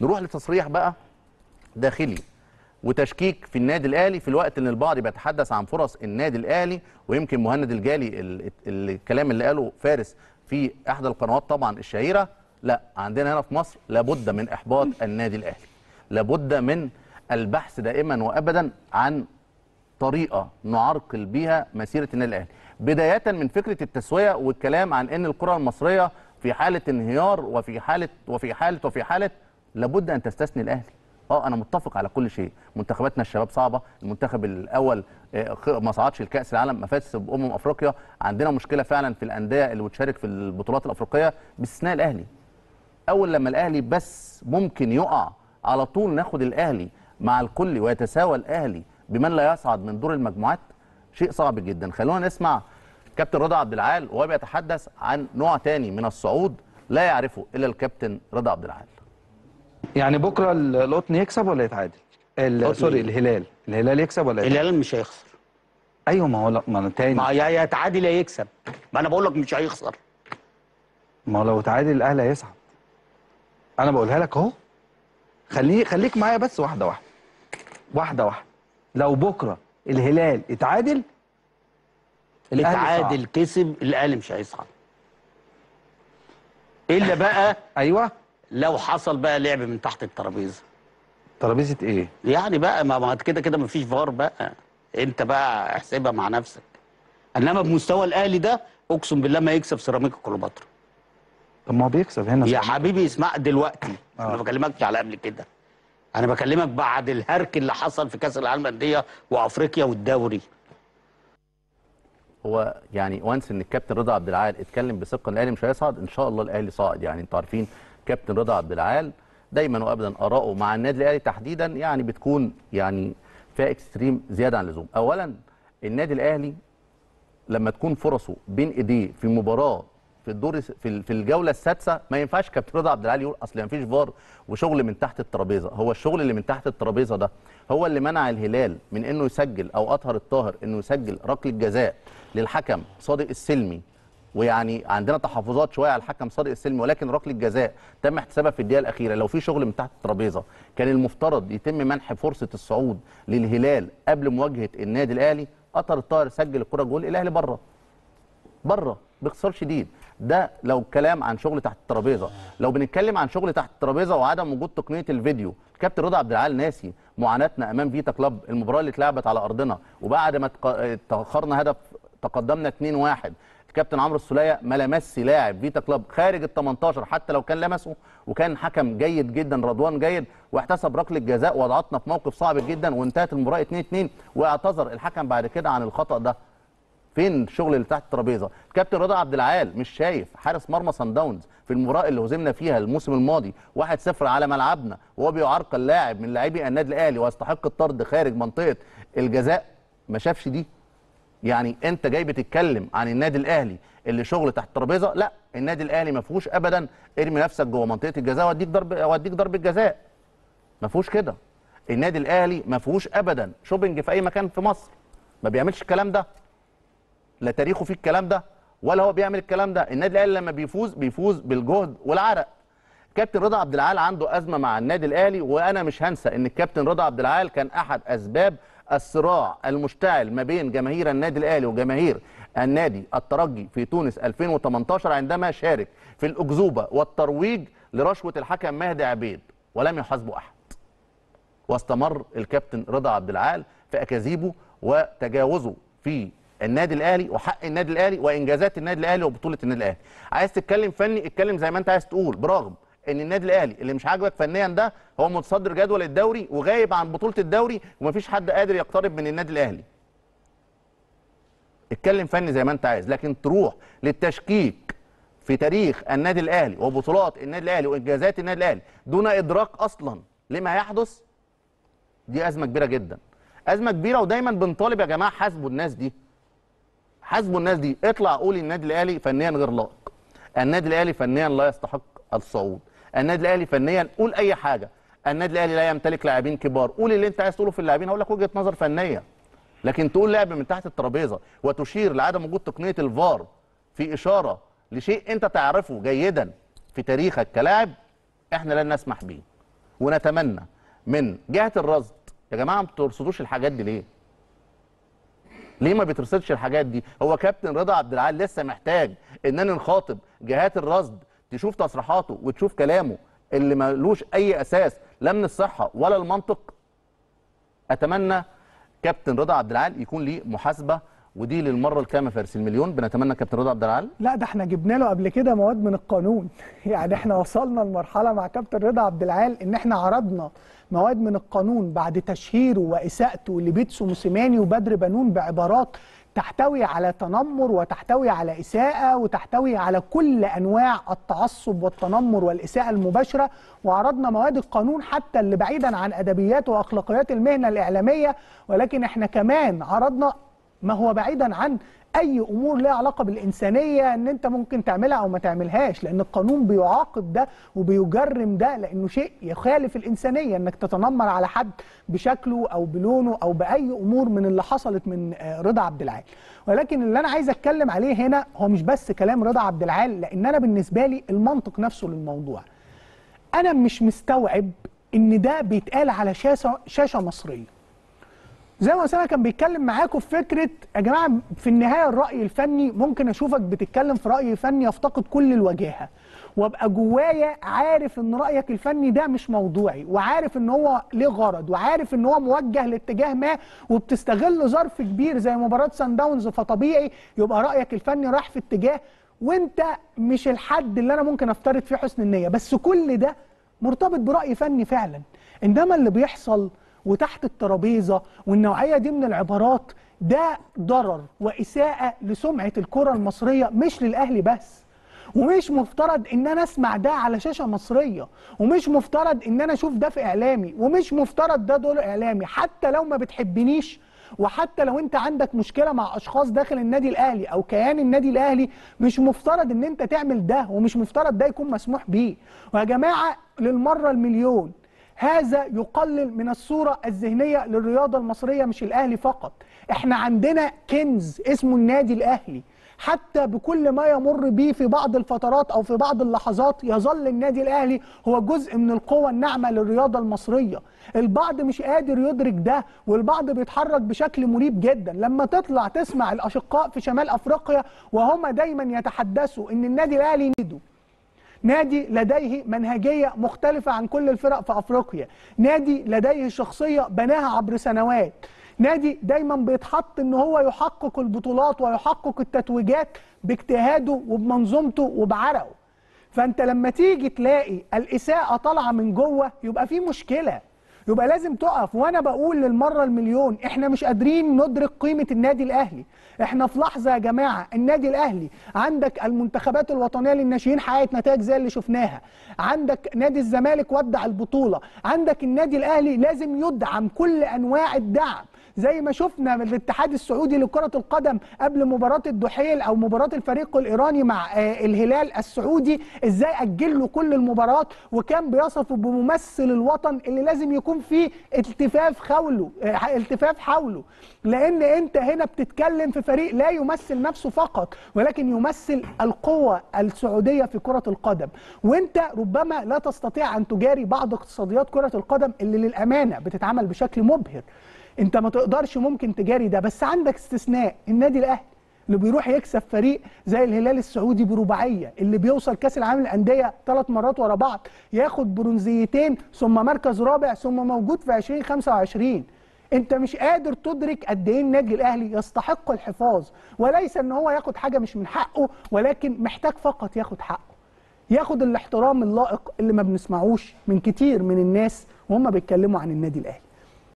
نروح لتصريح بقى داخلي وتشكيك في النادي الاهلي في الوقت ان البعض بيتحدث عن فرص النادي الاهلي ويمكن مهند الجالي الكلام اللي قاله فارس في احدى القنوات طبعا الشهيره لا عندنا هنا في مصر لابد من احباط النادي الاهلي لابد من البحث دائما وابدا عن طريقه نعرقل بها مسيره النادي الاهلي بدايه من فكره التسويه والكلام عن ان الكره المصريه في حاله انهيار وفي حاله وفي حاله وفي حاله لابد ان تستثني الاهلي اه انا متفق على كل شيء منتخباتنا الشباب صعبه المنتخب الاول آه، ما صعدش لكاس العالم ما فازش بامم افريقيا عندنا مشكله فعلا في الانديه اللي بتشارك في البطولات الافريقيه باستثناء الاهلي اول لما الاهلي بس ممكن يقع على طول ناخد الاهلي مع الكل ويتساوى الاهلي بمن لا يصعد من دور المجموعات شيء صعب جدا خلونا نسمع كابتن رضا عبد العال وهو بيتحدث عن نوع تاني من الصعود لا يعرفه الا الكابتن رضا عبد العال يعني بكره القطن يكسب ولا يتعادل؟ سوري الهلال الهلال يكسب ولا يتعادل؟ الهلال مش هيخسر ايوه ما هو لا ما انا تاني ما يا يتعادل يا يكسب ما انا بقول لك مش هيخسر ما هو لو تعادل الاهلي هيصعد انا بقولها لك اهو خليه خليك معايا بس واحده واحده واحده واحده لو بكره الهلال اتعادل اتعادل كسب الاهلي مش هيصعد الا بقى ايوه لو حصل بقى لعب من تحت الترابيزه ترابيزه ايه يعني بقى ما كده كده مفيش فار بقى انت بقى احسبها مع نفسك انما بمستوى الاهلي ده اقسم بالله ما يكسب سيراميكا كليوباترا طب ما هو بيكسب هنا يا حبيبي اسمع دلوقتي آه. انا بكلمكش على قبل كده انا بكلمك بعد الهرك اللي حصل في كاس العالم الانديه وافريقيا والدوري هو يعني وانس ان الكابتن رضا عبد العال اتكلم بثقه الاهلي مش هيصعد ان شاء الله الاهلي صاعد يعني انتوا عارفين كابتن رضا عبد العال دايما وابدا اراءه مع النادي الاهلي تحديدا يعني بتكون يعني فيها اكستريم زياده عن اللزوم اولا النادي الاهلي لما تكون فرصه بين ايديه في مباراه في الدور في الجوله السادسه ما ينفعش كابتن رضا عبد العال يقول اصل ما فيش فار وشغل من تحت الترابيزه هو الشغل اللي من تحت الترابيزه ده هو اللي منع الهلال من انه يسجل او اطهر الطاهر انه يسجل ركله جزاء للحكم صادق السلمي ويعني عندنا تحفظات شويه على الحكم صادق السلمي ولكن ركله جزاء تم احتسابها في الدقيقه الاخيره لو في شغل من تحت الترابيزه كان المفترض يتم منح فرصه الصعود للهلال قبل مواجهه النادي الاهلي قطر الطاهر سجل الكره جول الاهلي بره بره باختصار شديد ده لو الكلام عن شغل تحت الترابيزه لو بنتكلم عن شغل تحت الترابيزه وعدم وجود تقنيه الفيديو كابتن رضا عبد العال ناسي معاناتنا امام فيتا كلاب المباراه اللي اتلعبت على ارضنا وبعد ما تاخرنا هدف تقدمنا 2-1 كابتن عمرو السليه ما لمسش لاعب فيتا كلاب خارج ال 18 حتى لو كان لمسه وكان حكم جيد جدا رضوان جيد واحتسب ركله جزاء وضعتنا في موقف صعب جدا وانتهت المباراه 2 2 واعتذر الحكم بعد كده عن الخطا ده فين الشغل اللي تحت الترابيزه كابتن رضا عبد العال مش شايف حارس مرمى سان داونز في المباراه اللي هزمنا فيها الموسم الماضي 1-0 على ملعبنا وهو بيعرقل لاعب من لاعبي النادي الاهلي ويستحق الطرد خارج منطقه الجزاء ما شافش دي يعني انت جاي بتتكلم عن النادي الاهلي اللي شغل تحت الترابيزه لا النادي الاهلي ما فيهوش ابدا ارمي نفسك جوه منطقه الجزاء واديك ضرب واديك ضربه جزاء ما فيهوش كده النادي الاهلي ما فيهوش ابدا شوبينج في اي مكان في مصر ما بيعملش الكلام ده لا تاريخه فيه الكلام ده ولا هو بيعمل الكلام ده النادي الاهلي لما بيفوز بيفوز بالجهد والعرق كابتن رضا عبد العال عنده ازمه مع النادي الاهلي وانا مش هنسى ان الكابتن رضا عبد العال كان احد اسباب الصراع المشتعل ما بين جماهير النادي الاهلي وجماهير النادي الترجي في تونس 2018 عندما شارك في الاكذوبه والترويج لرشوه الحكم مهدي عبيد ولم يحاسبه احد. واستمر الكابتن رضا عبد العال في اكاذيبه وتجاوزه في النادي الاهلي وحق النادي الاهلي وانجازات النادي الاهلي وبطوله النادي الاهلي. عايز تتكلم فني اتكلم زي ما انت عايز تقول برغم ان النادي الاهلي اللي مش عاجبك فنيا ده هو متصدر جدول الدوري وغايب عن بطوله الدوري ومفيش حد قادر يقترب من النادي الاهلي اتكلم فني زي ما انت عايز لكن تروح للتشكيك في تاريخ النادي الاهلي وبطولات النادي الاهلي وانجازات النادي الاهلي دون ادراك اصلا لما يحدث دي ازمه كبيره جدا ازمه كبيره ودايما بنطالب يا جماعه حاسبوا الناس دي حاسبوا الناس دي اطلع قول النادي الاهلي فنيا غير لائق النادي الاهلي فنيا لا يستحق الصعود النادي الاهلي فنيا قول اي حاجه النادي الاهلي لا يمتلك لاعبين كبار قول اللي انت عايز تقوله في اللاعبين هقول لك وجهه نظر فنيه لكن تقول لعب من تحت الترابيزه وتشير لعدم وجود تقنيه الفار في اشاره لشيء انت تعرفه جيدا في تاريخك كلاعب احنا لن نسمح به ونتمنى من جهه الرصد يا جماعه ما بترصدوش الحاجات دي ليه؟ ليه ما بترصدش الحاجات دي؟ هو كابتن رضا عبد العال لسه محتاج اننا نخاطب جهات الرصد تشوف تصريحاته وتشوف كلامه اللي ملوش اي اساس لا من الصحه ولا المنطق اتمنى كابتن رضا عبد العال يكون ليه محاسبه ودي للمره الكامله فارس المليون بنتمنى كابتن رضا عبد العال لا ده احنا جبنا له قبل كده مواد من القانون يعني احنا وصلنا لمرحله مع كابتن رضا عبد العال ان احنا عرضنا مواد من القانون بعد تشهيره واساءته لبيتسو موسيماني وبدر بنون بعبارات تحتوي على تنمر وتحتوي على إساءة وتحتوي على كل أنواع التعصب والتنمر والإساءة المباشرة وعرضنا مواد القانون حتى اللي بعيدا عن أدبيات وأخلاقيات المهنة الإعلامية ولكن احنا كمان عرضنا ما هو بعيدا عن اي امور ليها علاقه بالانسانيه ان انت ممكن تعملها او ما تعملهاش لان القانون بيعاقب ده وبيجرم ده لانه شيء يخالف الانسانيه انك تتنمر على حد بشكله او بلونه او باي امور من اللي حصلت من آه، رضا عبد العال ولكن اللي انا عايز اتكلم عليه هنا هو مش بس كلام رضا عبد العال لان انا بالنسبه لي المنطق نفسه للموضوع انا مش مستوعب ان ده بيتقال على شاشه شاشه مصريه زي ما اسامه كان بيتكلم معاكم في فكره يا جماعه في النهايه الراي الفني ممكن اشوفك بتتكلم في راي فني يفتقد كل الوجاهه وابقى جوايا عارف ان رايك الفني ده مش موضوعي وعارف ان هو ليه غرض وعارف ان هو موجه لاتجاه ما وبتستغل ظرف كبير زي مباراه سان داونز فطبيعي يبقى رايك الفني راح في اتجاه وانت مش الحد اللي انا ممكن افترض فيه حسن النيه بس كل ده مرتبط براي فني فعلا انما اللي بيحصل وتحت الترابيزه والنوعيه دي من العبارات ده ضرر واساءه لسمعه الكره المصريه مش للاهلي بس ومش مفترض ان انا اسمع ده على شاشه مصريه ومش مفترض ان انا اشوف ده في اعلامي ومش مفترض ده دول اعلامي حتى لو ما بتحبنيش وحتى لو انت عندك مشكله مع اشخاص داخل النادي الاهلي او كيان النادي الاهلي مش مفترض ان انت تعمل ده ومش مفترض ده يكون مسموح بيه ويا جماعه للمره المليون هذا يقلل من الصورة الذهنية للرياضة المصرية مش الأهلي فقط احنا عندنا كنز اسمه النادي الأهلي حتى بكل ما يمر به في بعض الفترات أو في بعض اللحظات يظل النادي الأهلي هو جزء من القوة الناعمة للرياضة المصرية البعض مش قادر يدرك ده والبعض بيتحرك بشكل مريب جدا لما تطلع تسمع الأشقاء في شمال أفريقيا وهم دايما يتحدثوا أن النادي الأهلي نيدو نادي لديه منهجية مختلفة عن كل الفرق في أفريقيا نادي لديه شخصية بناها عبر سنوات نادي دايما بيتحط ان هو يحقق البطولات ويحقق التتويجات باجتهاده وبمنظومته وبعرقه فانت لما تيجي تلاقي الاساءه طالعه من جوه يبقى في مشكله يبقى لازم تقف وانا بقول للمره المليون احنا مش قادرين ندرك قيمه النادي الاهلي احنا في لحظه يا جماعه النادي الاهلي عندك المنتخبات الوطنيه للناشئين حققت نتائج زي اللي شفناها عندك نادي الزمالك ودع البطوله عندك النادي الاهلي لازم يدعم كل انواع الدعم زي ما شفنا من الاتحاد السعودي لكره القدم قبل مباراه الدحيل او مباراه الفريق الايراني مع آه، الهلال السعودي ازاي اجل له كل المباراه وكان بيصفه بممثل الوطن اللي لازم يكون فيه التفاف حوله آه، التفاف حوله لان انت هنا بتتكلم في فريق لا يمثل نفسه فقط ولكن يمثل القوه السعوديه في كره القدم وانت ربما لا تستطيع ان تجاري بعض اقتصاديات كره القدم اللي للامانه بتتعمل بشكل مبهر انت ما تقدرش ممكن تجاري ده بس عندك استثناء النادي الاهلي اللي بيروح يكسب فريق زي الهلال السعودي برباعيه اللي بيوصل كاس العالم للانديه ثلاث مرات ورا بعض ياخد برونزيتين ثم مركز رابع ثم موجود في 2025 انت مش قادر تدرك قد ايه النادي الاهلي يستحق الحفاظ وليس ان هو ياخد حاجه مش من حقه ولكن محتاج فقط ياخد حقه ياخد الاحترام اللائق اللي ما بنسمعوش من كتير من الناس وهم بيتكلموا عن النادي الاهلي